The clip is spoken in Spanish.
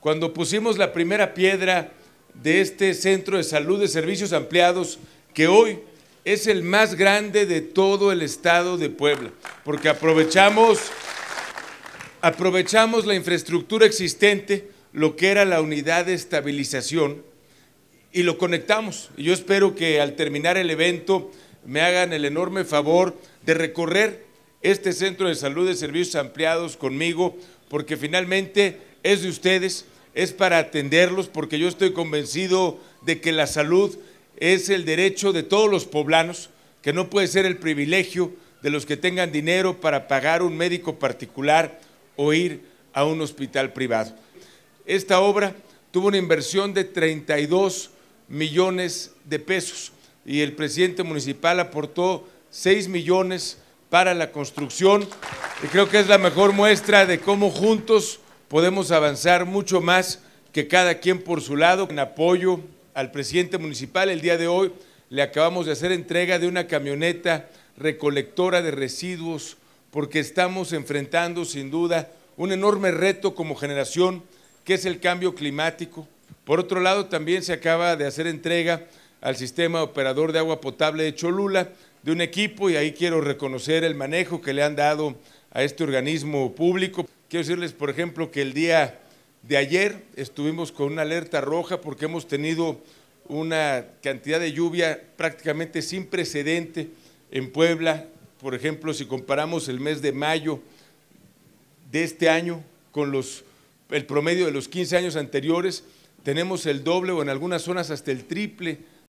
Cuando pusimos la primera piedra de este centro de salud de servicios ampliados, que hoy es el más grande de todo el estado de Puebla, porque aprovechamos, aprovechamos la infraestructura existente, lo que era la unidad de estabilización, y lo conectamos. yo espero que al terminar el evento me hagan el enorme favor de recorrer este centro de salud de servicios ampliados conmigo, porque finalmente es de ustedes, es para atenderlos, porque yo estoy convencido de que la salud es el derecho de todos los poblanos, que no puede ser el privilegio de los que tengan dinero para pagar un médico particular o ir a un hospital privado. Esta obra tuvo una inversión de 32 millones de pesos y el presidente municipal aportó 6 millones para la construcción y creo que es la mejor muestra de cómo juntos podemos avanzar mucho más que cada quien por su lado. En apoyo al presidente municipal, el día de hoy le acabamos de hacer entrega de una camioneta recolectora de residuos porque estamos enfrentando sin duda un enorme reto como generación que es el cambio climático. Por otro lado, también se acaba de hacer entrega al sistema operador de agua potable de Cholula de un equipo y ahí quiero reconocer el manejo que le han dado a este organismo público. Quiero decirles, por ejemplo, que el día de ayer estuvimos con una alerta roja porque hemos tenido una cantidad de lluvia prácticamente sin precedente en Puebla. Por ejemplo, si comparamos el mes de mayo de este año con el promedio de los 15 años anteriores, tenemos el doble o en algunas zonas hasta el triple